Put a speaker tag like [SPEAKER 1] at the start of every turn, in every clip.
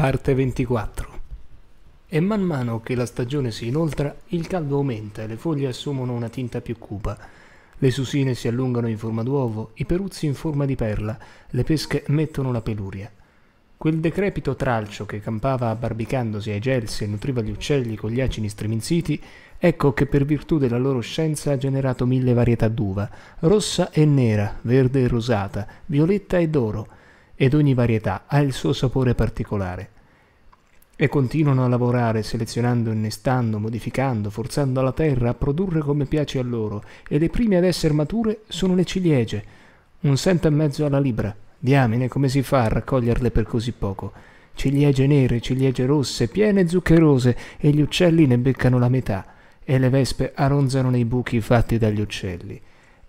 [SPEAKER 1] Parte 24 E man mano che la stagione si inoltra, il caldo aumenta e le foglie assumono una tinta più cupa. Le susine si allungano in forma d'uovo, i peruzzi in forma di perla, le pesche mettono la peluria. Quel decrepito tralcio che campava abbarbicandosi ai gelsi e nutriva gli uccelli con gli acini streminziti, ecco che per virtù della loro scienza ha generato mille varietà d'uva, rossa e nera, verde e rosata, violetta e d'oro, ed ogni varietà ha il suo sapore particolare. E continuano a lavorare, selezionando, innestando, modificando, forzando la terra a produrre come piace a loro, e le prime ad essere mature sono le ciliegie, un cento e mezzo alla libra. Diamine, come si fa a raccoglierle per così poco? Ciliegie nere, ciliegie rosse, piene zuccherose, e gli uccelli ne beccano la metà, e le vespe aronzano nei buchi fatti dagli uccelli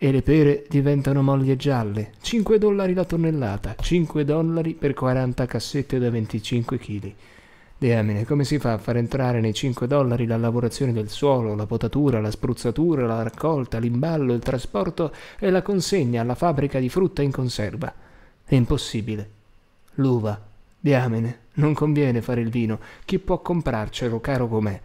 [SPEAKER 1] e le pere diventano moglie gialle, 5 dollari la tonnellata, 5 dollari per 40 cassette da 25 kg. Diamine, come si fa a far entrare nei 5 dollari la lavorazione del suolo, la potatura, la spruzzatura, la raccolta, l'imballo, il trasporto e la consegna alla fabbrica di frutta in conserva? È impossibile. L'uva. Diamine, non conviene fare il vino. Chi può comprarcelo, caro com'è?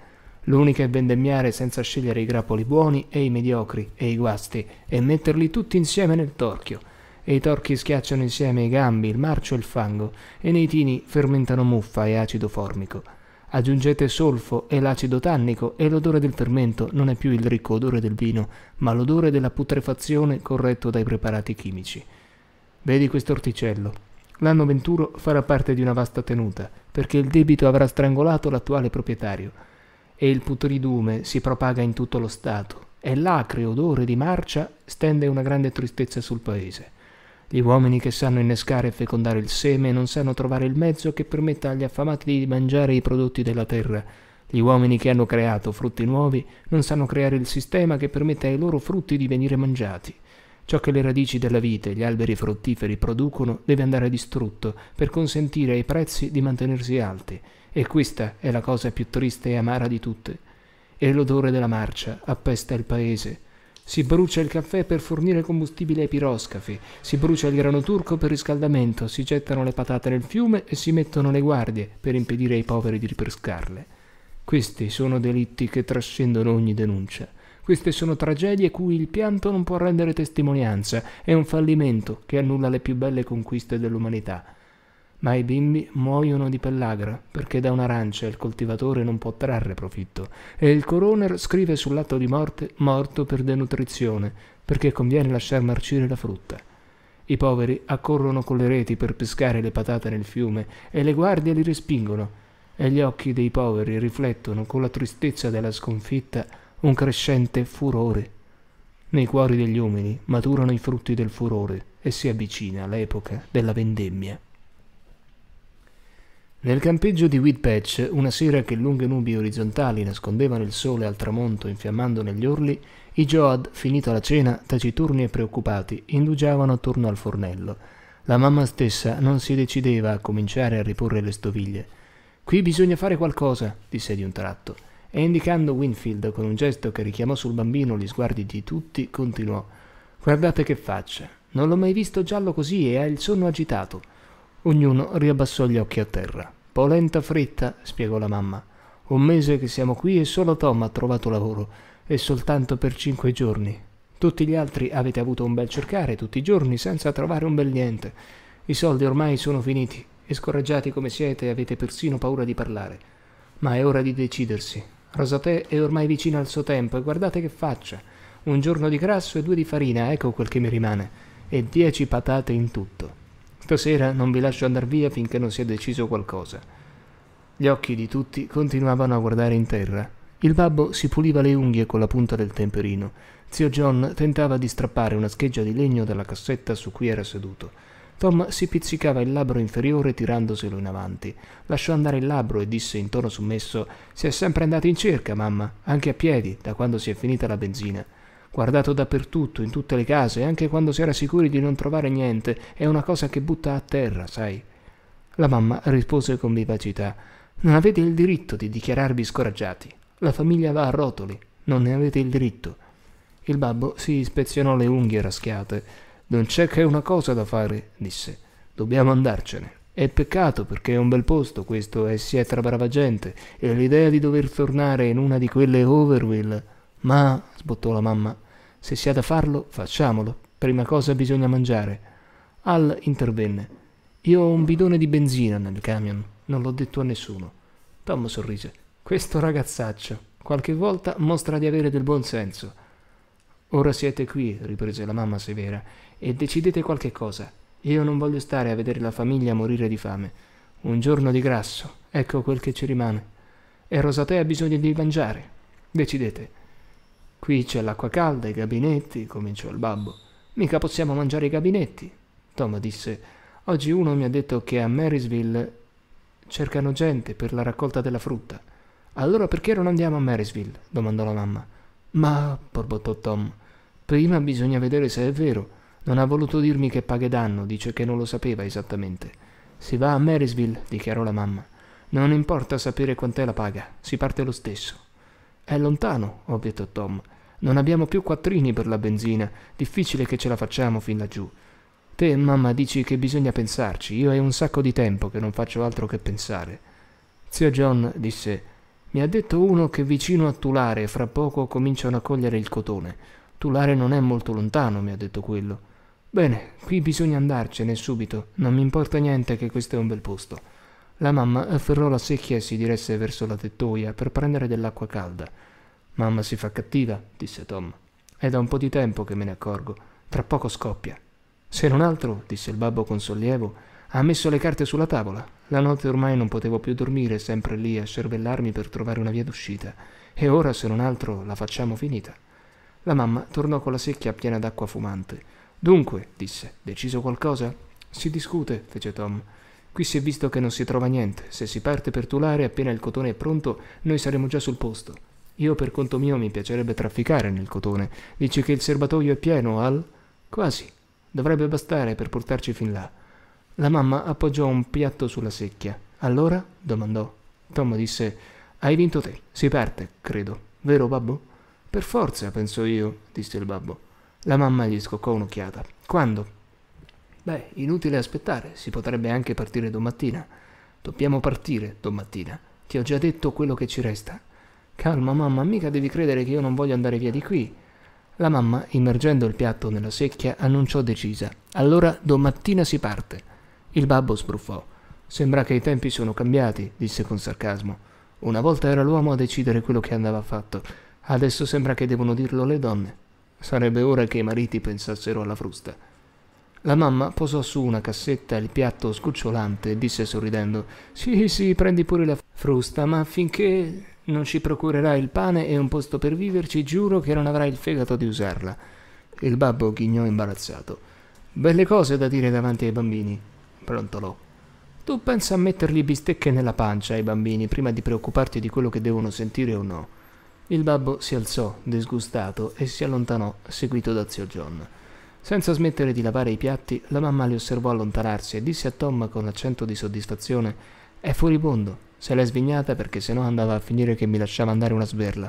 [SPEAKER 1] L'unica è vendemmiare senza scegliere i grappoli buoni e i mediocri e i guasti e metterli tutti insieme nel torchio. E i torchi schiacciano insieme i gambi, il marcio e il fango, e nei tini fermentano muffa e acido formico. Aggiungete solfo e l'acido tannico e l'odore del fermento non è più il ricco odore del vino, ma l'odore della putrefazione corretto dai preparati chimici. Vedi questo orticello. L'anno venturo farà parte di una vasta tenuta, perché il debito avrà strangolato l'attuale proprietario e il putridume si propaga in tutto lo Stato e l'acre odore di marcia stende una grande tristezza sul paese. Gli uomini che sanno innescare e fecondare il seme non sanno trovare il mezzo che permetta agli affamati di mangiare i prodotti della terra. Gli uomini che hanno creato frutti nuovi non sanno creare il sistema che permetta ai loro frutti di venire mangiati. Ciò che le radici della vite e gli alberi fruttiferi producono deve andare distrutto per consentire ai prezzi di mantenersi alti, e questa è la cosa più triste e amara di tutte. E l'odore della marcia appesta il paese. Si brucia il caffè per fornire combustibile ai piroscafi, si brucia il grano turco per riscaldamento, si gettano le patate nel fiume e si mettono le guardie per impedire ai poveri di ripescarle. Questi sono delitti che trascendono ogni denuncia. Queste sono tragedie cui il pianto non può rendere testimonianza, è un fallimento che annulla le più belle conquiste dell'umanità. Ma i bimbi muoiono di pellagra, perché da un'arancia il coltivatore non può trarre profitto, e il coroner scrive sull'atto di morte morto per denutrizione, perché conviene lasciar marcire la frutta. I poveri accorrono con le reti per pescare le patate nel fiume, e le guardie li respingono, e gli occhi dei poveri riflettono con la tristezza della sconfitta un crescente furore. Nei cuori degli uomini maturano i frutti del furore e si avvicina l'epoca della vendemmia. Nel campeggio di Whitpatch, una sera che lunghe nubi orizzontali nascondevano il sole al tramonto infiammando negli orli, i Joad, finita la cena, taciturni e preoccupati, indugiavano attorno al fornello. La mamma stessa non si decideva a cominciare a riporre le stoviglie. Qui bisogna fare qualcosa, disse di un tratto e indicando Winfield con un gesto che richiamò sul bambino gli sguardi di tutti, continuò Guardate che faccia, non l'ho mai visto giallo così e ha il sonno agitato. Ognuno riabbassò gli occhi a terra. Polenta fritta, spiegò la mamma. Un mese che siamo qui e solo Tom ha trovato lavoro, e soltanto per cinque giorni. Tutti gli altri avete avuto un bel cercare tutti i giorni senza trovare un bel niente. I soldi ormai sono finiti, e scoraggiati come siete avete persino paura di parlare. Ma è ora di decidersi, Rosatè è ormai vicino al suo tempo e guardate che faccia. Un giorno di grasso e due di farina, ecco quel che mi rimane, e dieci patate in tutto. Stasera non vi lascio andar via finché non sia deciso qualcosa. Gli occhi di tutti continuavano a guardare in terra. Il babbo si puliva le unghie con la punta del temperino. Zio John tentava di strappare una scheggia di legno dalla cassetta su cui era seduto. Tom si pizzicava il labbro inferiore tirandoselo in avanti. Lasciò andare il labbro e disse in tono sommesso: Si è sempre andato in cerca, mamma, anche a piedi, da quando si è finita la benzina. Guardato dappertutto, in tutte le case, anche quando si era sicuri di non trovare niente, è una cosa che butta a terra, sai. La mamma rispose con vivacità: Non avete il diritto di dichiararvi scoraggiati. La famiglia va a rotoli, non ne avete il diritto. Il babbo si ispezionò le unghie raschiate. Non c'è che una cosa da fare, disse. Dobbiamo andarcene. È peccato perché è un bel posto questo e si è tra brava gente, e l'idea di dover tornare in una di quelle Overwill. Ma, sbottò la mamma, se si ha da farlo, facciamolo. Prima cosa bisogna mangiare. Al intervenne. Io ho un bidone di benzina nel camion, non l'ho detto a nessuno. Tom sorrise. Questo ragazzaccio, qualche volta mostra di avere del buon senso. Ora siete qui, riprese la mamma severa, e decidete qualche cosa. Io non voglio stare a vedere la famiglia morire di fame. Un giorno di grasso, ecco quel che ci rimane. E Rosatea ha bisogno di mangiare. Decidete. Qui c'è l'acqua calda, i gabinetti, cominciò il babbo. Mica possiamo mangiare i gabinetti. Tom disse, oggi uno mi ha detto che a Marysville cercano gente per la raccolta della frutta. Allora perché non andiamo a Marysville? domandò la mamma. Ma, borbottò Tom, prima bisogna vedere se è vero. Non ha voluto dirmi che paghe danno, dice che non lo sapeva esattamente. Si va a Marysville, dichiarò la mamma. Non importa sapere quant'è la paga, si parte lo stesso. È lontano, obiettò Tom. Non abbiamo più quattrini per la benzina, difficile che ce la facciamo fin laggiù. Te, mamma, dici che bisogna pensarci, io è un sacco di tempo che non faccio altro che pensare. Zio John disse mi ha detto uno che vicino a Tulare fra poco cominciano a cogliere il cotone. Tulare non è molto lontano, mi ha detto quello. Bene, qui bisogna andarcene subito, non mi importa niente che questo è un bel posto. La mamma afferrò la secchia e si diresse verso la tettoia per prendere dell'acqua calda. Mamma si fa cattiva, disse Tom. È da un po' di tempo che me ne accorgo. Tra poco scoppia. Se non altro, disse il babbo con sollievo, ha messo le carte sulla tavola. La notte ormai non potevo più dormire sempre lì a cervellarmi per trovare una via d'uscita, e ora, se non altro, la facciamo finita. La mamma tornò con la secchia piena d'acqua fumante. Dunque, disse, deciso qualcosa? Si discute, fece Tom. Qui si è visto che non si trova niente. Se si parte per Tulare, appena il cotone è pronto, noi saremo già sul posto. Io per conto mio mi piacerebbe trafficare nel cotone. Dici che il serbatoio è pieno, Al? Quasi. Dovrebbe bastare per portarci fin là. La mamma appoggiò un piatto sulla secchia. Allora? domandò. Tom disse: Hai vinto te. Si parte, credo. Vero, babbo? Per forza, penso io, disse il babbo. La mamma gli scoccò un'occhiata. Quando? Beh, inutile aspettare, si potrebbe anche partire domattina. Dobbiamo partire domattina. Ti ho già detto quello che ci resta. Calma, mamma, mica devi credere che io non voglio andare via di qui. La mamma, immergendo il piatto nella secchia, annunciò decisa. Allora domattina si parte. Il babbo sbruffò. Sembra che i tempi sono cambiati, disse con sarcasmo. Una volta era l'uomo a decidere quello che andava fatto, adesso sembra che devono dirlo le donne. Sarebbe ora che i mariti pensassero alla frusta. La mamma posò su una cassetta il piatto scucciolante e disse sorridendo: Sì, sì, prendi pure la frusta, ma finché non ci procurerai il pane e un posto per viverci, giuro che non avrai il fegato di usarla. Il babbo ghignò imbarazzato. Belle cose da dire davanti ai bambini, brontolò. Tu pensa a mettergli bistecche nella pancia ai bambini prima di preoccuparti di quello che devono sentire o no. Il babbo si alzò, disgustato, e si allontanò, seguito da zio John. Senza smettere di lavare i piatti, la mamma li osservò allontanarsi e disse a Tom con accento di soddisfazione «È furibondo, se l'è svignata perché sennò andava a finire che mi lasciava andare una sberla».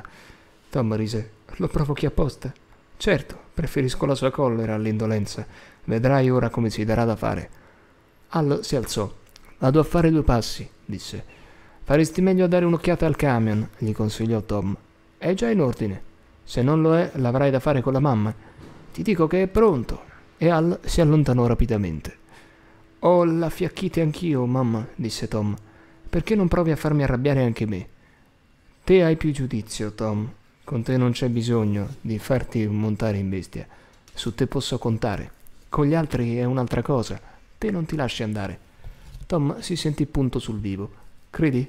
[SPEAKER 1] Tom rise «Lo provochi apposta?» «Certo, preferisco la sua collera all'indolenza. Vedrai ora come si darà da fare». Al si alzò. Vado a fare due passi, disse. Faresti meglio a dare un'occhiata al camion, gli consigliò Tom. È già in ordine. Se non lo è, l'avrai da fare con la mamma. Ti dico che è pronto. E Al si allontanò rapidamente. Ho la fiacchite anch'io, mamma, disse Tom. Perché non provi a farmi arrabbiare anche me? Te hai più giudizio, Tom. Con te non c'è bisogno di farti montare in bestia. Su te posso contare. Con gli altri è un'altra cosa. Te non ti lasci andare. Tom si sentì punto sul vivo. Credi?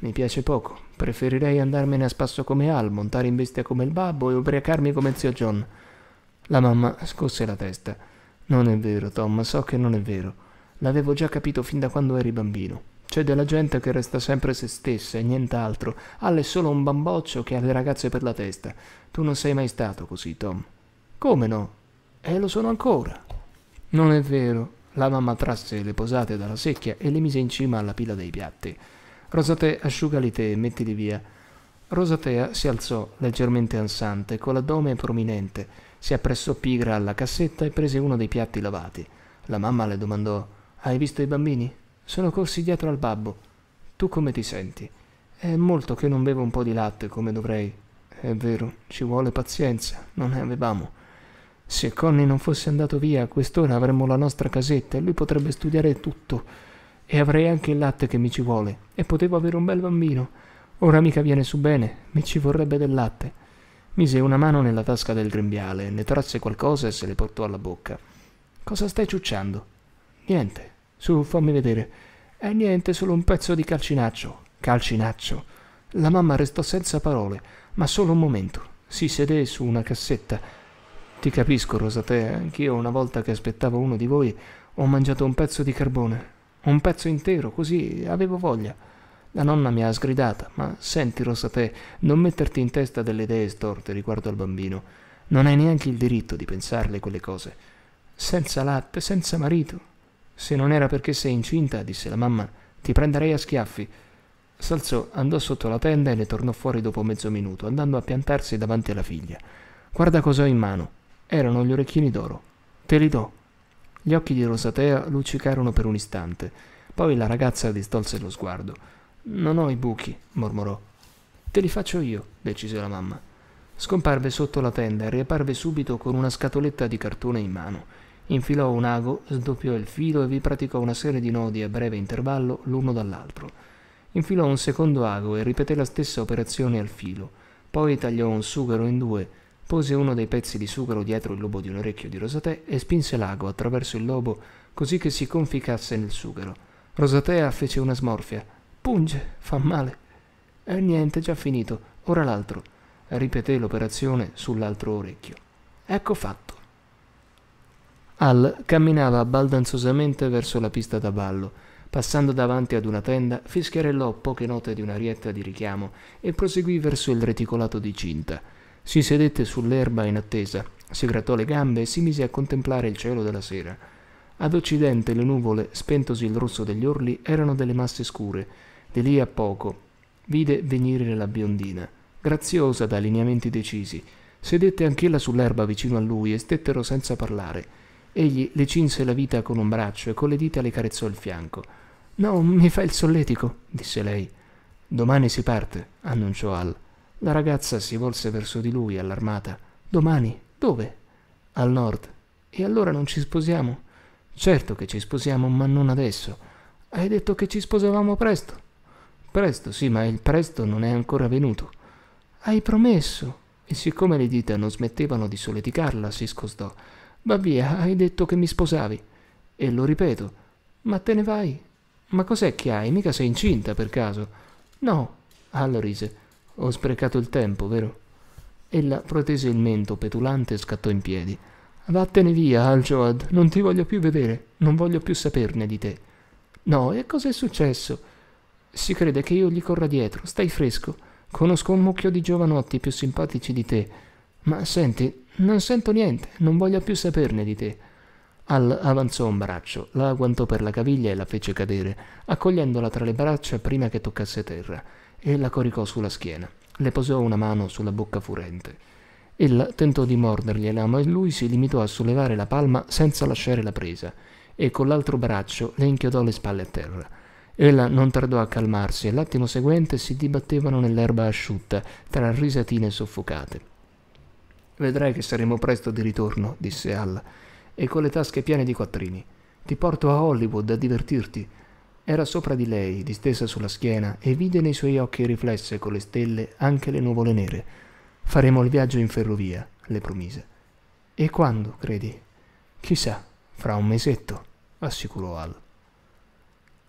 [SPEAKER 1] Mi piace poco. Preferirei andarmene a spasso come Al, montare in bestia come il babbo e ubriacarmi come zio John. La mamma scosse la testa. Non è vero, Tom, so che non è vero. L'avevo già capito fin da quando eri bambino. C'è della gente che resta sempre se stessa e nient'altro. Al è solo un bamboccio che ha le ragazze per la testa. Tu non sei mai stato così, Tom. Come no? E lo sono ancora. Non è vero, la mamma trasse le posate dalla secchia e le mise in cima alla pila dei piatti. Rosate, asciugali te e mettili via. Rosatea si alzò, leggermente ansante, con l'addome prominente, si appressò pigra alla cassetta e prese uno dei piatti lavati. La mamma le domandò Hai visto i bambini? Sono corsi dietro al babbo. Tu come ti senti? È molto che non bevo un po' di latte come dovrei. È vero, ci vuole pazienza, non ne avevamo. Se Connie non fosse andato via, a quest'ora avremmo la nostra casetta e lui potrebbe studiare tutto. E avrei anche il latte che mi ci vuole. E potevo avere un bel bambino. Ora mica viene su bene, mi ci vorrebbe del latte. Mise una mano nella tasca del grembiale, ne trasse qualcosa e se le portò alla bocca. Cosa stai ciucciando? Niente. Su, fammi vedere. È niente, solo un pezzo di calcinaccio. Calcinaccio. La mamma restò senza parole, ma solo un momento. Si sedé su una cassetta ti capisco, Rosatee, eh. anch'io una volta che aspettavo uno di voi ho mangiato un pezzo di carbone. Un pezzo intero, così avevo voglia. La nonna mi ha sgridata, ma senti, Rosate, non metterti in testa delle idee storte riguardo al bambino. Non hai neanche il diritto di pensarle quelle cose. Senza latte, senza marito. Se non era perché sei incinta, disse la mamma, ti prenderei a schiaffi. Salzò, andò sotto la tenda e ne tornò fuori dopo mezzo minuto, andando a piantarsi davanti alla figlia. Guarda cosa ho in mano, erano gli orecchini d'oro. Te li do. Gli occhi di Rosatea luccicarono per un istante. Poi la ragazza distolse lo sguardo. Non ho i buchi, mormorò. Te li faccio io, decise la mamma. Scomparve sotto la tenda e riapparve subito con una scatoletta di cartone in mano. Infilò un ago, sdoppiò il filo e vi praticò una serie di nodi a breve intervallo l'uno dall'altro. Infilò un secondo ago e ripeté la stessa operazione al filo. Poi tagliò un sughero in due pose uno dei pezzi di sughero dietro il lobo di un orecchio di Rosatè e spinse l'ago attraverso il lobo così che si conficasse nel sughero. Rosatea fece una smorfia. Punge, fa male. E niente, già finito, ora l'altro. Ripeté l'operazione sull'altro orecchio. Ecco fatto. Al camminava baldanzosamente verso la pista da ballo. Passando davanti ad una tenda, fischiarellò poche note di una rietta di richiamo e proseguì verso il reticolato di cinta. Si sedette sull'erba in attesa, si grattò le gambe e si mise a contemplare il cielo della sera. Ad occidente le nuvole, spentosi il rosso degli orli, erano delle masse scure. Di lì a poco vide venire la biondina, graziosa da lineamenti decisi. Sedette anch'ella sull'erba vicino a lui e stettero senza parlare. Egli le cinse la vita con un braccio e con le dita le carezzò il fianco. No, mi fa il solletico, disse lei. Domani si parte, annunciò Al. La ragazza si volse verso di lui, allarmata. Domani? Dove? Al nord. E allora non ci sposiamo? Certo che ci sposiamo, ma non adesso. Hai detto che ci sposavamo presto. Presto, sì, ma il presto non è ancora venuto. Hai promesso. E siccome le dita non smettevano di soleticarla, si scostò. Va via, hai detto che mi sposavi. E lo ripeto. Ma te ne vai? Ma cos'è che hai? Mica sei incinta per caso? No. Allo rise. Ho sprecato il tempo, vero? Ella protese il mento petulante e scattò in piedi. Vattene via, Al-Joad, non ti voglio più vedere, non voglio più saperne di te. No, e cos'è successo? Si crede che io gli corra dietro, stai fresco. Conosco un mucchio di giovanotti più simpatici di te. Ma senti, non sento niente, non voglio più saperne di te. Al avanzò un braccio, la agguantò per la caviglia e la fece cadere, accogliendola tra le braccia prima che toccasse terra e la coricò sulla schiena. Le posò una mano sulla bocca furente. Ella tentò di mordergliela, ma lui si limitò a sollevare la palma senza lasciare la presa e con l'altro braccio le inchiodò le spalle a terra. Ella non tardò a calmarsi e l'attimo seguente si dibattevano nell'erba asciutta tra risatine soffocate. Vedrai che saremo presto di ritorno, disse Al, e con le tasche piene di quattrini. Ti porto a Hollywood a divertirti. Era sopra di lei, distesa sulla schiena, e vide nei suoi occhi riflesse con le stelle anche le nuvole nere. Faremo il viaggio in ferrovia, le promise. E quando, credi? Chissà, fra un mesetto, assicurò Al.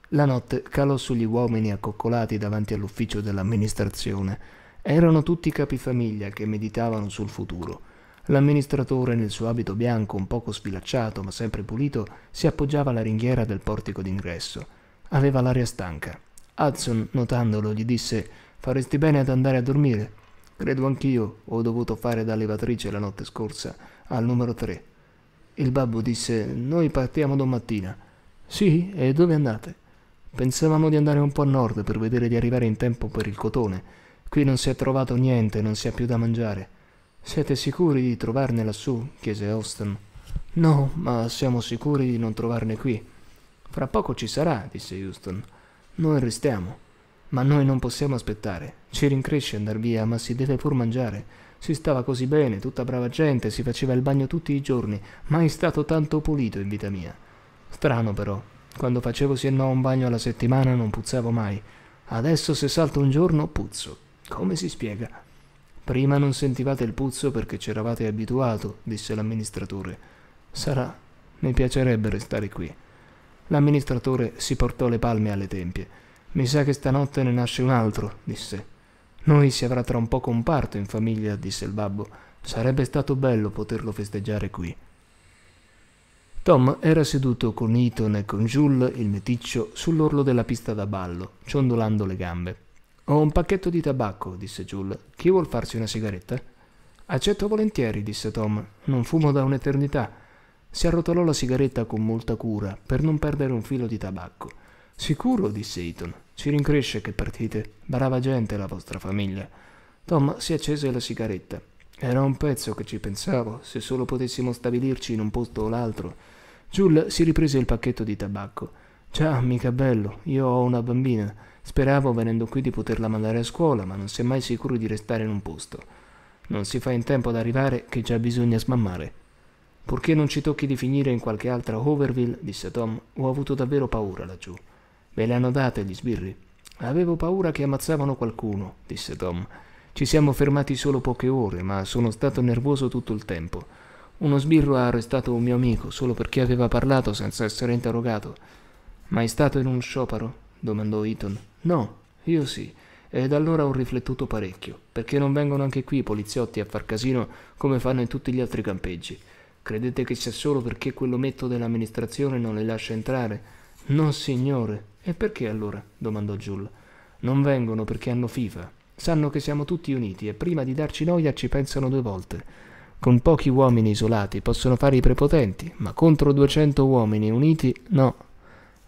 [SPEAKER 1] La notte calò sugli uomini accoccolati davanti all'ufficio dell'amministrazione. Erano tutti capifamiglia che meditavano sul futuro. L'amministratore, nel suo abito bianco un poco sfilacciato ma sempre pulito, si appoggiava alla ringhiera del portico d'ingresso aveva l'aria stanca. Hudson, notandolo, gli disse «Faresti bene ad andare a dormire. Credo anch'io ho dovuto fare da levatrice la notte scorsa, al numero 3». Il babbo disse «Noi partiamo domattina». «Sì? E dove andate?» Pensavamo di andare un po' a nord per vedere di arrivare in tempo per il cotone. Qui non si è trovato niente, non si ha più da mangiare. Siete sicuri di trovarne lassù? chiese Austin. No, ma siamo sicuri di non trovarne qui. Fra poco ci sarà, disse Houston. Noi restiamo. Ma noi non possiamo aspettare. Ci rincresce andar via, ma si deve pur mangiare. Si stava così bene, tutta brava gente, si faceva il bagno tutti i giorni. Mai stato tanto pulito in vita mia. Strano però. Quando facevo sì e no un bagno alla settimana non puzzavo mai. Adesso se salto un giorno puzzo. Come si spiega? Prima non sentivate il puzzo perché c'eravate abituato, disse l'amministratore. Sarà. Mi piacerebbe restare qui. L'amministratore si portò le palme alle tempie. Mi sa che stanotte ne nasce un altro, disse. Noi si avrà tra un poco un parto in famiglia, disse il babbo. Sarebbe stato bello poterlo festeggiare qui. Tom era seduto con Eton e con Jules, il meticcio, sull'orlo della pista da ballo, ciondolando le gambe. Ho un pacchetto di tabacco, disse Jules. Chi vuol farsi una sigaretta? Accetto volentieri, disse Tom. Non fumo da un'eternità. Si arrotolò la sigaretta con molta cura per non perdere un filo di tabacco. Sicuro, disse Eton. Ci rincresce che partite. Brava gente la vostra famiglia. Tom si accese la sigaretta. Era un pezzo che ci pensavo, se solo potessimo stabilirci in un posto o l'altro. Jules si riprese il pacchetto di tabacco. Ciao, mica bello, io ho una bambina. Speravo venendo qui di poterla mandare a scuola, ma non si è mai sicuro di restare in un posto. Non si fa in tempo ad arrivare che già bisogna smammare. Purché non ci tocchi di finire in qualche altra Hoverville, disse Tom, ho avuto davvero paura laggiù. Me le hanno date gli sbirri. Avevo paura che ammazzavano qualcuno, disse Tom. Ci siamo fermati solo poche ore, ma sono stato nervoso tutto il tempo. Uno sbirro ha arrestato un mio amico solo perché aveva parlato senza essere interrogato. Mai stato in uno sciopero? domandò Eaton. No, io sì. Ed allora ho riflettuto parecchio, perché non vengono anche qui i poliziotti a far casino come fanno in tutti gli altri campeggi. Credete che sia solo perché quell'ometto dell'amministrazione non le lascia entrare? No, signore. E perché allora? domandò Giulla. Non vengono perché hanno FIFA. Sanno che siamo tutti uniti e prima di darci noia ci pensano due volte. Con pochi uomini isolati possono fare i prepotenti, ma contro 200 uomini uniti no.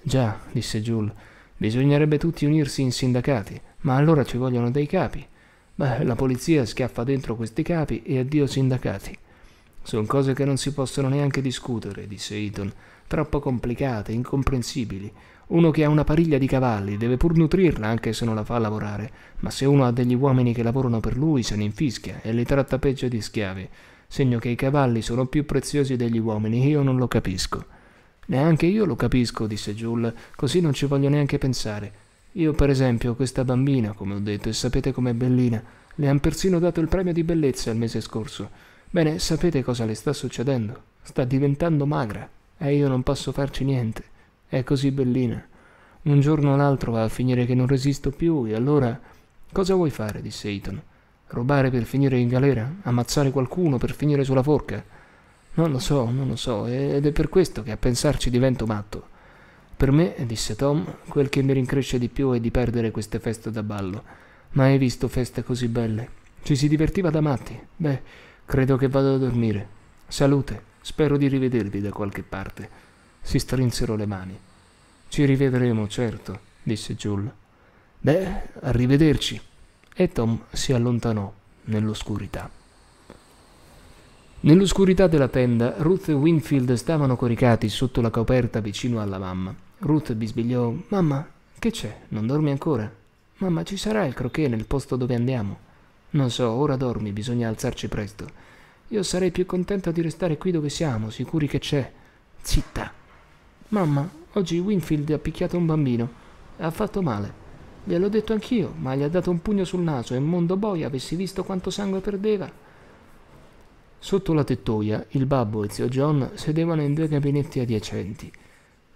[SPEAKER 1] Già, disse Jules, bisognerebbe tutti unirsi in sindacati, ma allora ci vogliono dei capi. Beh, la polizia schiaffa dentro questi capi e addio sindacati. Sono cose che non si possono neanche discutere, disse Eton, troppo complicate, incomprensibili. Uno che ha una pariglia di cavalli deve pur nutrirla anche se non la fa lavorare, ma se uno ha degli uomini che lavorano per lui se ne infischia e li tratta peggio di schiavi. Segno che i cavalli sono più preziosi degli uomini, io non lo capisco. Neanche io lo capisco, disse Jules, così non ci voglio neanche pensare. Io, per esempio, questa bambina, come ho detto, e sapete com'è bellina, le han persino dato il premio di bellezza il mese scorso. Bene, sapete cosa le sta succedendo? Sta diventando magra e io non posso farci niente. È così bellina. Un giorno o l'altro va a finire che non resisto più e allora... Cosa vuoi fare? disse Eton. Rubare per finire in galera? Ammazzare qualcuno per finire sulla forca? Non lo so, non lo so, ed è per questo che a pensarci divento matto. Per me, disse Tom, quel che mi rincresce di più è di perdere queste feste da ballo. Mai visto feste così belle. Ci si divertiva da matti. Beh, Credo che vado a dormire. Salute, spero di rivedervi da qualche parte. Si strinsero le mani. Ci rivedremo, certo, disse Jules. Beh, arrivederci. E Tom si allontanò nell'oscurità. Nell'oscurità della tenda, Ruth e Winfield stavano coricati sotto la coperta vicino alla mamma. Ruth bisbigliò: Mamma, che c'è? Non dormi ancora? Mamma, ci sarà il croquet nel posto dove andiamo? Non so, ora dormi, bisogna alzarci presto. Io sarei più contento di restare qui dove siamo, sicuri che c'è. Zitta. Mamma, oggi Winfield ha picchiato un bambino. Ha fatto male. Gliel'ho detto anch'io, ma gli ha dato un pugno sul naso e mondo boia avessi visto quanto sangue perdeva. Sotto la tettoia, il babbo e zio John sedevano in due gabinetti adiacenti.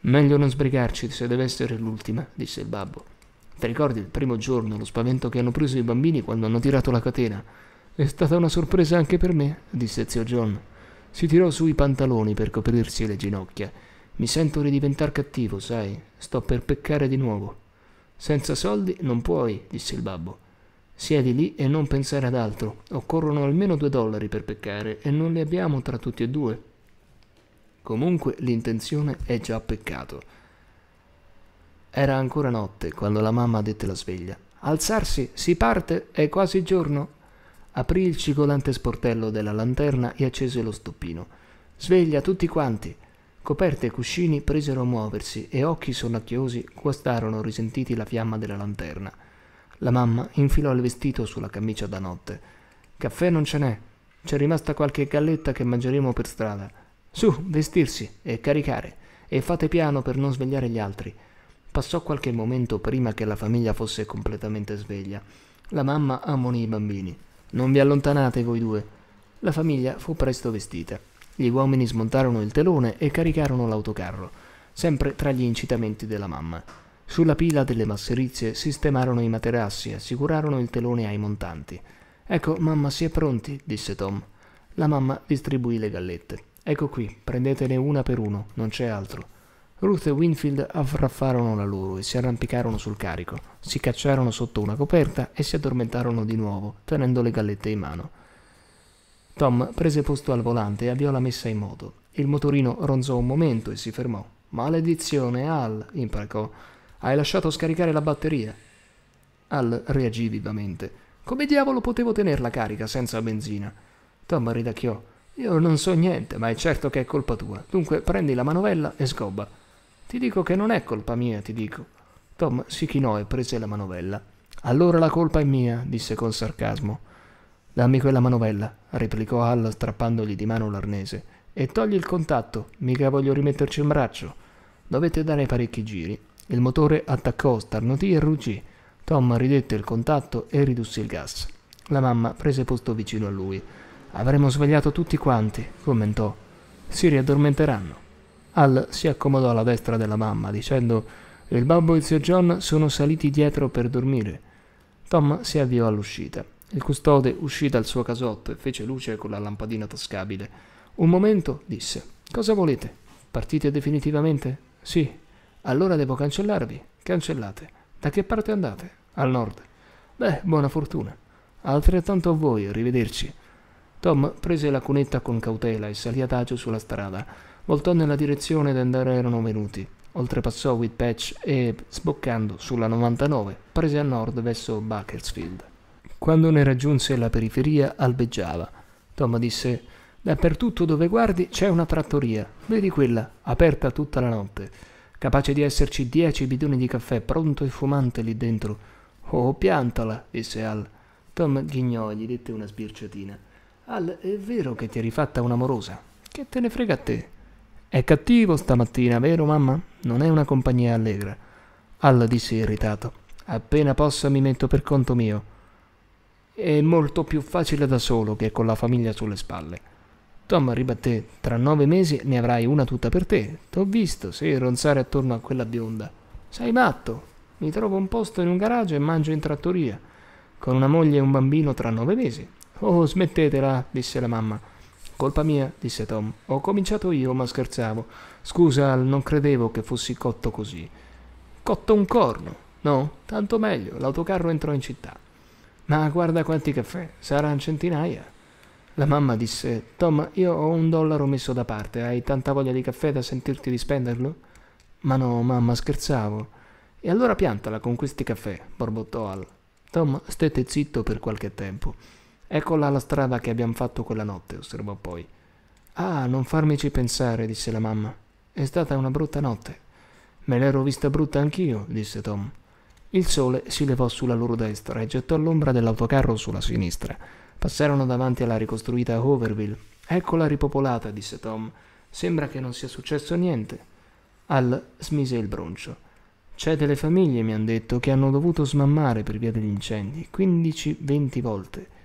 [SPEAKER 1] Meglio non sbrigarci se deve essere l'ultima, disse il babbo. Ti ricordi il primo giorno, lo spavento che hanno preso i bambini quando hanno tirato la catena? È stata una sorpresa anche per me, disse zio John. Si tirò su i pantaloni per coprirsi le ginocchia. Mi sento ridiventare cattivo, sai, sto per peccare di nuovo. Senza soldi non puoi, disse il babbo. Siedi lì e non pensare ad altro. Occorrono almeno due dollari per peccare e non li abbiamo tra tutti e due. Comunque l'intenzione è già peccato. Era ancora notte quando la mamma dette la sveglia. Alzarsi, si parte, è quasi giorno. Aprì il cicolante sportello della lanterna e accese lo stoppino. Sveglia tutti quanti. Coperte e cuscini presero a muoversi e occhi sonnacchiosi guastarono risentiti la fiamma della lanterna. La mamma infilò il vestito sulla camicia da notte. Caffè non ce n'è. C'è rimasta qualche galletta che mangeremo per strada. Su, vestirsi e caricare. E fate piano per non svegliare gli altri. Passò qualche momento prima che la famiglia fosse completamente sveglia. La mamma ammonì i bambini. Non vi allontanate voi due. La famiglia fu presto vestita. Gli uomini smontarono il telone e caricarono l'autocarro, sempre tra gli incitamenti della mamma. Sulla pila delle masserizie sistemarono i materassi e assicurarono il telone ai montanti. Ecco, mamma, si è pronti, disse Tom. La mamma distribuì le gallette. Ecco qui, prendetene una per uno, non c'è altro. Ruth e Winfield affraffarono la loro e si arrampicarono sul carico, si cacciarono sotto una coperta e si addormentarono di nuovo, tenendo le gallette in mano. Tom prese posto al volante e avviò la messa in moto. Il motorino ronzò un momento e si fermò. Maledizione, Al, imparcò. Hai lasciato scaricare la batteria. Al reagì vivamente. Come diavolo potevo tenerla carica senza benzina? Tom ridacchiò. Io non so niente, ma è certo che è colpa tua. Dunque prendi la manovella e sgobba. Ti dico che non è colpa mia, ti dico. Tom si chinò e prese la manovella. Allora la colpa è mia, disse con sarcasmo. Dammi quella manovella, replicò Hall strappandogli di mano l'arnese. E togli il contatto, mica voglio rimetterci il braccio. Dovette dare parecchi giri. Il motore attaccò, starnutì e ruggì. Tom ridette il contatto e ridusse il gas. La mamma prese posto vicino a lui. Avremo svegliato tutti quanti, commentò. Si riaddormenteranno. Al si accomodò alla destra della mamma, dicendo Il babbo e zio John sono saliti dietro per dormire. Tom si avviò all'uscita. Il custode uscì dal suo casotto e fece luce con la lampadina toscabile. Un momento, disse. Cosa volete? Partite definitivamente? Sì. Allora devo cancellarvi. Cancellate. Da che parte andate? Al nord. Beh, buona fortuna. Altrettanto a voi, arrivederci. Tom prese la cunetta con cautela e salì adagio sulla strada voltò nella direzione dove erano venuti. Oltrepassò Whitpatch e, sboccando sulla 99, prese a nord verso Bakersfield. Quando ne raggiunse la periferia, albeggiava. Tom disse: Dappertutto dove guardi c'è una trattoria, vedi quella, aperta tutta la notte, capace di esserci dieci bidoni di caffè pronto e fumante lì dentro. Oh, piantala, disse Al. Tom ghignò e gli dette una sbirciatina. Al, è vero che ti eri fatta un'amorosa? Che te ne frega a te? È cattivo stamattina, vero mamma? Non è una compagnia allegra. Alla disse irritato. Appena possa mi metto per conto mio. È molto più facile da solo che con la famiglia sulle spalle. Tom ribatté, tra nove mesi ne avrai una tutta per te. T'ho visto, sì, ronzare attorno a quella bionda. Sei matto? Mi trovo un posto in un garage e mangio in trattoria. Con una moglie e un bambino tra nove mesi. Oh, smettetela, disse la mamma. Colpa mia, disse Tom. Ho cominciato io, ma scherzavo. Scusa, Al, non credevo che fossi cotto così. Cotto un corno? No, tanto meglio. L'autocarro entrò in città. Ma guarda quanti caffè, saranno centinaia. La mamma disse, Tom, io ho un dollaro messo da parte, hai tanta voglia di caffè da sentirti di spenderlo? Ma no, mamma, scherzavo. E allora piantala con questi caffè, borbottò Al. Tom stette zitto per qualche tempo. Eccola la strada che abbiamo fatto quella notte, osservò poi. Ah, non farmici pensare, disse la mamma. È stata una brutta notte. Me l'ero vista brutta anch'io, disse Tom. Il sole si levò sulla loro destra e gettò l'ombra dell'autocarro sulla sinistra. Passarono davanti alla ricostruita Hoverville. Eccola ripopolata, disse Tom. Sembra che non sia successo niente. Al smise il broncio. C'è delle famiglie, mi han detto, che hanno dovuto smammare per via degli incendi, Quindici, venti volte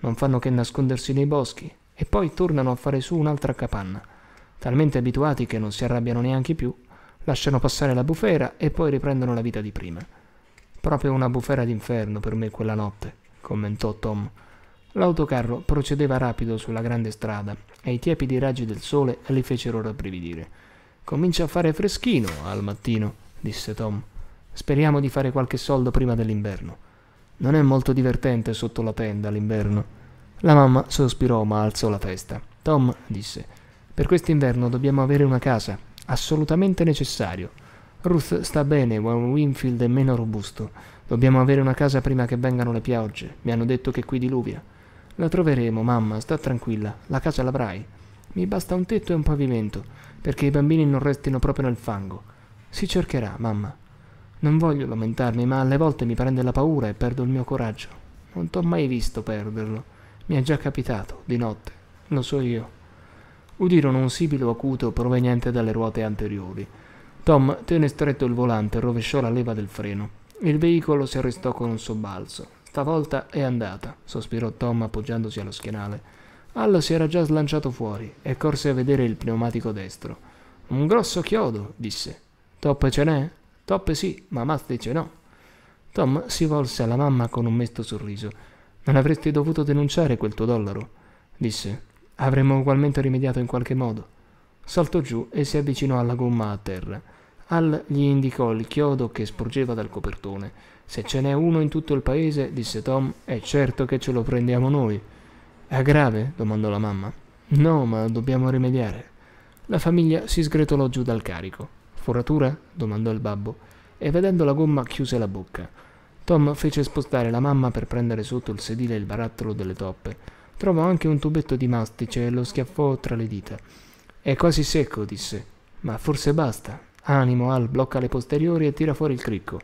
[SPEAKER 1] non fanno che nascondersi nei boschi e poi tornano a fare su un'altra capanna. Talmente abituati che non si arrabbiano neanche più, lasciano passare la bufera e poi riprendono la vita di prima. Proprio una bufera d'inferno per me quella notte, commentò Tom. L'autocarro procedeva rapido sulla grande strada e i tiepidi raggi del sole li fecero rabbrividire. Comincia a fare freschino al mattino, disse Tom. Speriamo di fare qualche soldo prima dell'inverno. Non è molto divertente sotto la tenda l'inverno. La mamma sospirò ma alzò la testa. Tom disse: Per quest'inverno dobbiamo avere una casa. Assolutamente necessario. Ruth sta bene, ma Winfield è meno robusto. Dobbiamo avere una casa prima che vengano le piogge. Mi hanno detto che qui diluvia. La troveremo, mamma, sta tranquilla. La casa l'avrai. Mi basta un tetto e un pavimento, perché i bambini non restino proprio nel fango. Si cercherà, mamma. Non voglio lamentarmi, ma alle volte mi prende la paura e perdo il mio coraggio. Non t'ho mai visto perderlo. Mi è già capitato, di notte. Lo so io. Udirono un sibilo acuto proveniente dalle ruote anteriori. Tom tenne stretto il volante e rovesciò la leva del freno. Il veicolo si arrestò con un sobbalzo. Stavolta è andata, sospirò Tom appoggiandosi allo schienale. Al si era già slanciato fuori e corse a vedere il pneumatico destro. Un grosso chiodo, disse. Top ce n'è? Top sì, ma Matt dice no. Tom si volse alla mamma con un mesto sorriso. Non avresti dovuto denunciare quel tuo dollaro, disse. Avremmo ugualmente rimediato in qualche modo. Saltò giù e si avvicinò alla gomma a terra. Al gli indicò il chiodo che sporgeva dal copertone. Se ce n'è uno in tutto il paese, disse Tom, è certo che ce lo prendiamo noi. È grave? domandò la mamma. No, ma dobbiamo rimediare. La famiglia si sgretolò giù dal carico foratura? domandò il babbo, e vedendo la gomma chiuse la bocca. Tom fece spostare la mamma per prendere sotto il sedile il barattolo delle toppe. Trovò anche un tubetto di mastice e lo schiaffò tra le dita. È quasi secco, disse. Ma forse basta. Animo, Al, blocca le posteriori e tira fuori il cricco.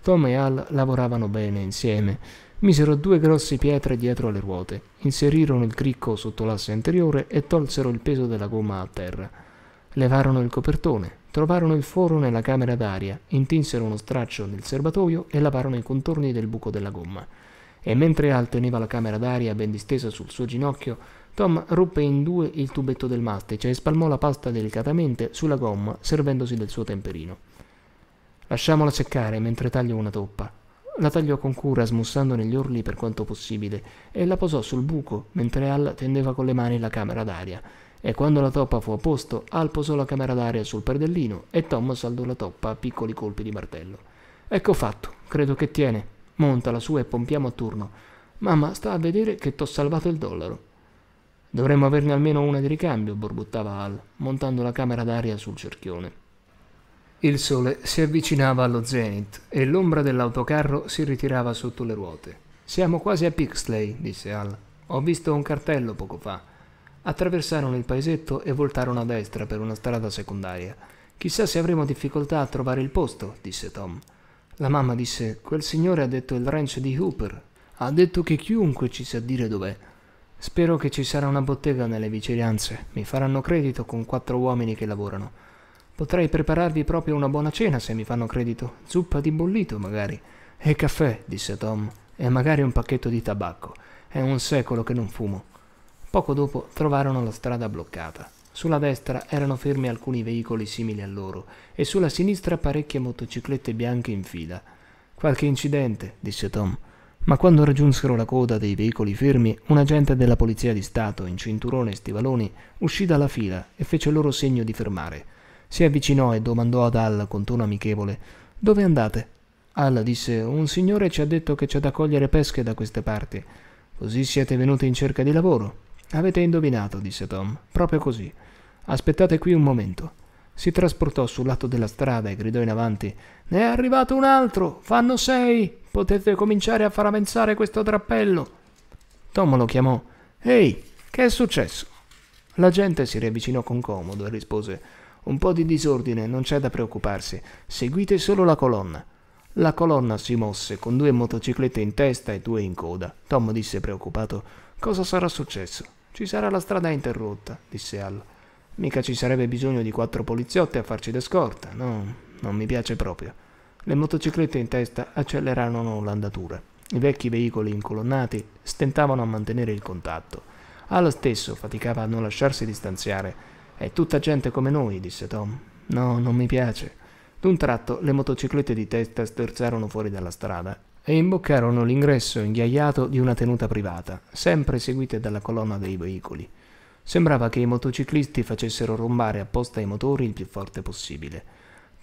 [SPEAKER 1] Tom e Al lavoravano bene insieme. Misero due grosse pietre dietro le ruote, inserirono il cricco sotto l'asse anteriore e tolsero il peso della gomma a terra. Levarono il copertone, Trovarono il foro nella camera d'aria, intinsero uno straccio nel serbatoio e lavarono i contorni del buco della gomma. E mentre Al teneva la camera d'aria ben distesa sul suo ginocchio, Tom ruppe in due il tubetto del mastice e spalmò la pasta delicatamente sulla gomma, servendosi del suo temperino. Lasciamola seccare mentre taglio una toppa. La tagliò con cura, smussandone gli orli per quanto possibile, e la posò sul buco mentre Al tendeva con le mani la camera d'aria e quando la toppa fu a posto, Al posò la camera d'aria sul perdellino e Tom saldò la toppa a piccoli colpi di martello. Ecco fatto, credo che tiene. Monta la sua e pompiamo a turno. Mamma, sta a vedere che t'ho salvato il dollaro. Dovremmo averne almeno una di ricambio, borbottava Al, montando la camera d'aria sul cerchione. Il sole si avvicinava allo zenith e l'ombra dell'autocarro si ritirava sotto le ruote. Siamo quasi a Pixley, disse Al. Ho visto un cartello poco fa. Attraversarono il paesetto e voltarono a destra per una strada secondaria. Chissà se avremo difficoltà a trovare il posto, disse Tom. La mamma disse, quel signore ha detto il ranch di Hooper. Ha detto che chiunque ci sa dire dov'è. Spero che ci sarà una bottega nelle vicinanze. Mi faranno credito con quattro uomini che lavorano. Potrei prepararvi proprio una buona cena se mi fanno credito. Zuppa di bollito, magari. E caffè, disse Tom. E magari un pacchetto di tabacco. È un secolo che non fumo. Poco dopo trovarono la strada bloccata. Sulla destra erano fermi alcuni veicoli simili a loro e sulla sinistra parecchie motociclette bianche in fila. Qualche incidente, disse Tom. Ma quando raggiunsero la coda dei veicoli fermi, un agente della Polizia di Stato, in cinturone e stivaloni, uscì dalla fila e fece loro segno di fermare. Si avvicinò e domandò ad Al con tono amichevole: Dove andate? Al disse: Un signore ci ha detto che c'è da cogliere pesche da queste parti. Così siete venuti in cerca di lavoro? Avete indovinato, disse Tom. Proprio così. Aspettate qui un momento. Si trasportò sul lato della strada e gridò in avanti: Ne è arrivato un altro! Fanno sei! Potete cominciare a far avanzare questo drappello! Tom lo chiamò: Ehi, che è successo? La gente si riavvicinò con comodo e rispose: Un po' di disordine, non c'è da preoccuparsi. Seguite solo la colonna. La colonna si mosse con due motociclette in testa e due in coda. Tom disse preoccupato: Cosa sarà successo? Ci sarà la strada interrotta, disse Al. Mica ci sarebbe bisogno di quattro poliziotti a farci da scorta, no, non mi piace proprio. Le motociclette in testa accelerarono l'andatura. I vecchi veicoli incolonnati stentavano a mantenere il contatto. Al stesso faticava a non lasciarsi distanziare. È tutta gente come noi, disse Tom. No, non mi piace. D'un tratto le motociclette di testa sterzarono fuori dalla strada e imboccarono l'ingresso inghiaiato di una tenuta privata, sempre seguite dalla colonna dei veicoli. Sembrava che i motociclisti facessero rombare apposta i motori il più forte possibile.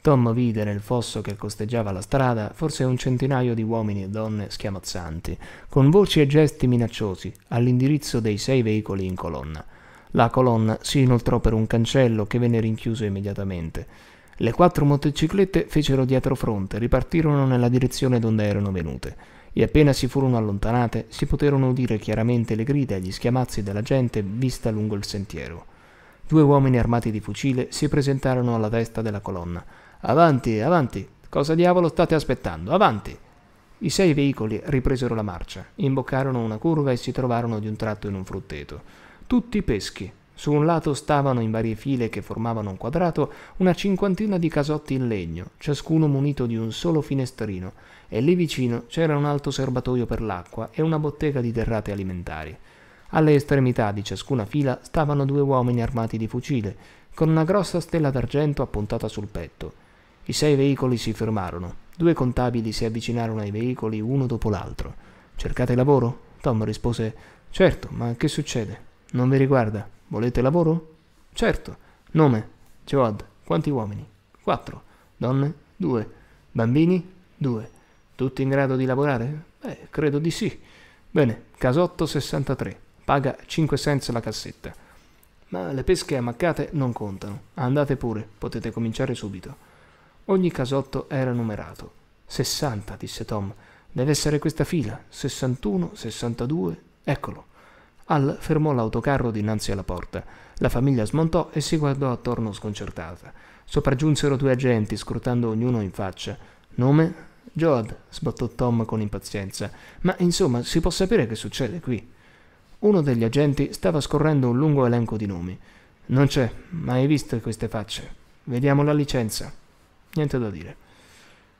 [SPEAKER 1] Tom vide nel fosso che costeggiava la strada forse un centinaio di uomini e donne schiamazzanti, con voci e gesti minacciosi, all'indirizzo dei sei veicoli in colonna. La colonna si inoltrò per un cancello che venne rinchiuso immediatamente. Le quattro motociclette fecero dietro fronte, ripartirono nella direzione donde erano venute, e appena si furono allontanate si poterono udire chiaramente le grida e gli schiamazzi della gente vista lungo il sentiero. Due uomini armati di fucile si presentarono alla testa della colonna. Avanti, avanti! Cosa diavolo state aspettando? Avanti! I sei veicoli ripresero la marcia, imboccarono una curva e si trovarono di un tratto in un frutteto. Tutti peschi, su un lato stavano, in varie file che formavano un quadrato, una cinquantina di casotti in legno, ciascuno munito di un solo finestrino, e lì vicino c'era un alto serbatoio per l'acqua e una bottega di derrate alimentari. Alle estremità di ciascuna fila stavano due uomini armati di fucile, con una grossa stella d'argento appuntata sul petto. I sei veicoli si fermarono. Due contabili si avvicinarono ai veicoli uno dopo l'altro. Cercate lavoro? Tom rispose Certo, ma che succede? Non vi riguarda. Volete lavoro? Certo. Nome? Joad. Quanti uomini? Quattro. Donne? Due. Bambini? Due. Tutti in grado di lavorare? Beh, credo di sì. Bene, casotto 63. Paga 5 cents la cassetta. Ma le pesche ammaccate non contano. Andate pure, potete cominciare subito. Ogni casotto era numerato. 60, disse Tom. Deve essere questa fila. 61, 62. Eccolo. Al fermò l'autocarro dinanzi alla porta. La famiglia smontò e si guardò attorno sconcertata. Sopraggiunsero due agenti, scrutando ognuno in faccia. Nome? Joad, sbattò Tom con impazienza. Ma insomma, si può sapere che succede qui? Uno degli agenti stava scorrendo un lungo elenco di nomi. Non c'è, mai hai visto queste facce? Vediamo la licenza. Niente da dire.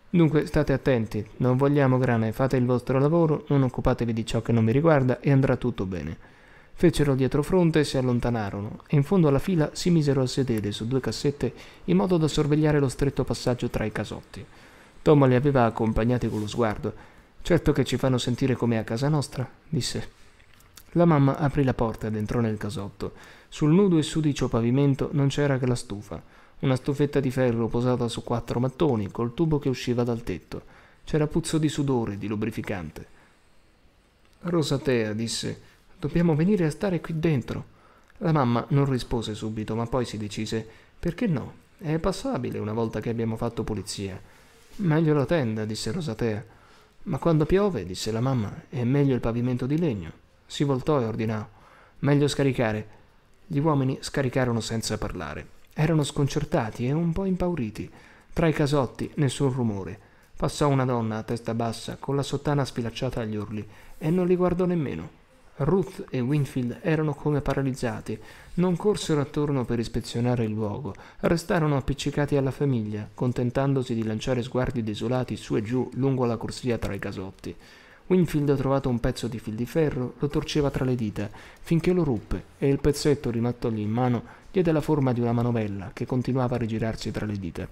[SPEAKER 1] Dunque state attenti, non vogliamo grane, fate il vostro lavoro, non occupatevi di ciò che non mi riguarda e andrà tutto bene. Fecero dietro fronte e si allontanarono, e in fondo alla fila si misero a sedere su due cassette in modo da sorvegliare lo stretto passaggio tra i casotti. Tom li aveva accompagnati con lo sguardo. Certo che ci fanno sentire come a casa nostra, disse. La mamma aprì la porta ed entrò nel casotto. Sul nudo e sudicio pavimento non c'era che la stufa, una stufetta di ferro posata su quattro mattoni col tubo che usciva dal tetto. C'era puzzo di sudore, di lubrificante. Rosatea disse: Dobbiamo venire a stare qui dentro. La mamma non rispose subito, ma poi si decise. Perché no? È passabile una volta che abbiamo fatto pulizia. Meglio la tenda, disse Rosatea. Ma quando piove, disse la mamma, è meglio il pavimento di legno. Si voltò e ordinò. Meglio scaricare. Gli uomini scaricarono senza parlare. Erano sconcertati e un po' impauriti. Tra i casotti nessun rumore. Passò una donna a testa bassa, con la sottana sfilacciata agli urli, e non li guardò nemmeno. Ruth e Winfield erano come paralizzati, non corsero attorno per ispezionare il luogo, restarono appiccicati alla famiglia, contentandosi di lanciare sguardi desolati su e giù lungo la corsia tra i casotti. Winfield ha trovato un pezzo di fil di ferro, lo torceva tra le dita, finché lo ruppe e il pezzetto rimattogli in mano diede la forma di una manovella che continuava a rigirarsi tra le dita.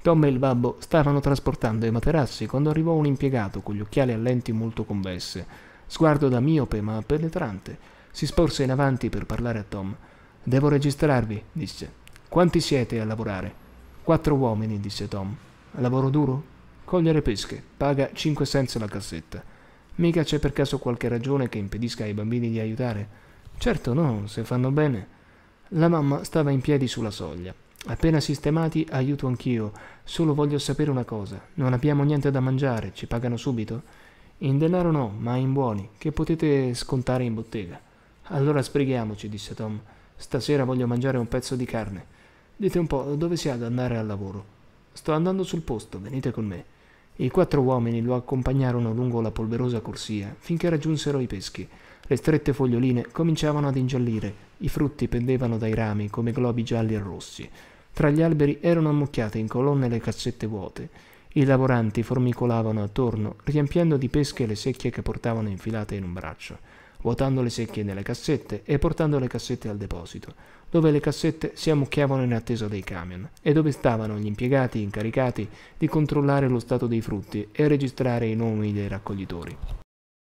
[SPEAKER 1] Tom e il babbo stavano trasportando i materassi quando arrivò un impiegato con gli occhiali a lenti molto convesse sguardo da miope ma penetrante. Si sporse in avanti per parlare a Tom. Devo registrarvi, disse. Quanti siete a lavorare? Quattro uomini, disse Tom. Lavoro duro? Cogliere pesche. Paga 5 cents la cassetta. Mica c'è per caso qualche ragione che impedisca ai bambini di aiutare? Certo no, se fanno bene. La mamma stava in piedi sulla soglia. Appena sistemati, aiuto anch'io. Solo voglio sapere una cosa. Non abbiamo niente da mangiare, ci pagano subito? In denaro no, ma in buoni, che potete scontare in bottega. Allora sbrighiamoci, disse Tom. Stasera voglio mangiare un pezzo di carne. Dite un po', dove si ha ad andare al lavoro? Sto andando sul posto, venite con me. I quattro uomini lo accompagnarono lungo la polverosa corsia, finché raggiunsero i peschi. Le strette foglioline cominciavano ad ingiallire, i frutti pendevano dai rami come globi gialli e rossi. Tra gli alberi erano ammucchiate in colonne le cassette vuote. I lavoranti formicolavano attorno, riempiendo di pesche le secchie che portavano infilate in un braccio, vuotando le secchie nelle cassette e portando le cassette al deposito, dove le cassette si ammucchiavano in attesa dei camion e dove stavano gli impiegati incaricati di controllare lo stato dei frutti e registrare i nomi dei raccoglitori.